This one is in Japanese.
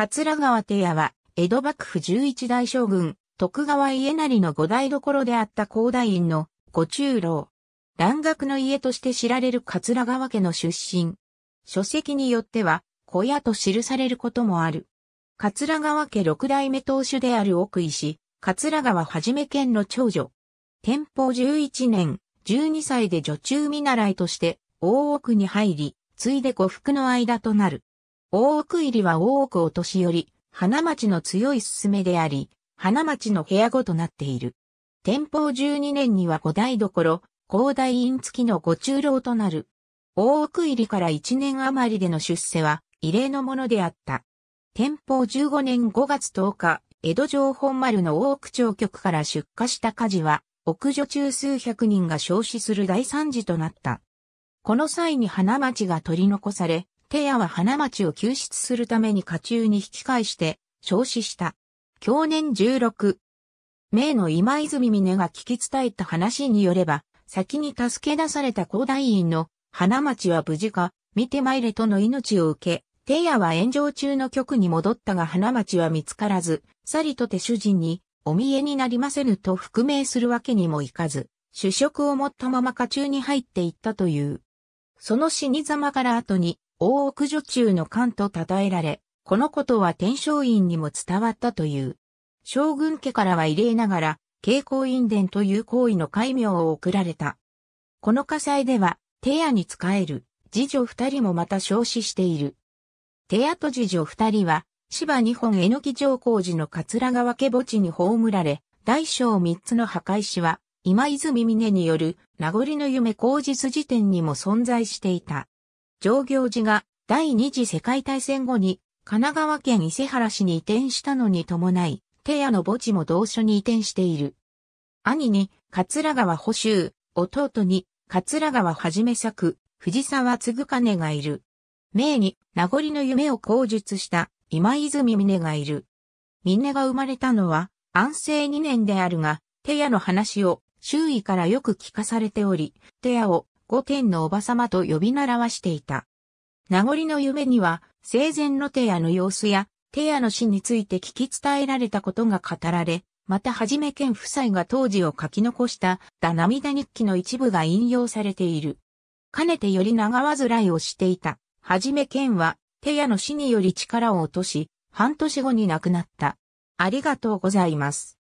桂川手屋は、江戸幕府11代将軍、徳川家成の五代どころであった高大院の五中老。蘭学の家として知られる桂川家の出身。書籍によっては、小屋と記されることもある。桂川家六代目当主である奥井氏、桂川はじめ県の長女。天保11年、12歳で女中見習いとして、大奥に入り、ついで呉服の間となる。大奥入りは大奥お年寄り、花町の強い勧めであり、花町の部屋ごとなっている。天保12年には五代どころ、高大院付きのご中老となる。大奥入りから1年余りでの出世は異例のものであった。天保15年5月10日、江戸城本丸の大奥町局から出火した火事は、屋女中数百人が焼死する大惨事となった。この際に花町が取り残され、テヤは花町を救出するために家中に引き返して、焼死した。去年16。名の今泉峰が聞き伝えた話によれば、先に助け出された高台院の花町は無事か、見て参れとの命を受け、テヤは炎上中の局に戻ったが花町は見つからず、さりとて主人に、お見えになりませぬと復命するわけにもいかず、主食を持ったまま家中に入っていったという。その死に様から後に、大奥女中の官と称えられ、このことは天正院にも伝わったという。将軍家からは異例ながら、慶光院伝という行為の戒名を贈られた。この火災では、手屋に仕える、次女二人もまた焼死している。手屋と次女二人は、芝日本榎木上皇寺の桂川家墓地に葬られ、大小三つの墓石は、今泉峰による名残の夢口実辞典にも存在していた。上行寺が第二次世界大戦後に神奈川県伊勢原市に移転したのに伴い、手屋の墓地も同所に移転している。兄に桂川補修、弟に桂川はじめ作、藤沢継金がいる。名に名残の夢を口述した今泉峰がいる。峰が生まれたのは安政2年であるが、手屋の話を周囲からよく聞かされており、手屋を御殿のおばさまと呼び習わしていた。名残の夢には、生前のテアの様子や、テアの死について聞き伝えられたことが語られ、またはじめ県夫妻が当時を書き残しただ涙日記の一部が引用されている。かねてより長患いをしていた、はじめ県は、テヤの死により力を落とし、半年後に亡くなった。ありがとうございます。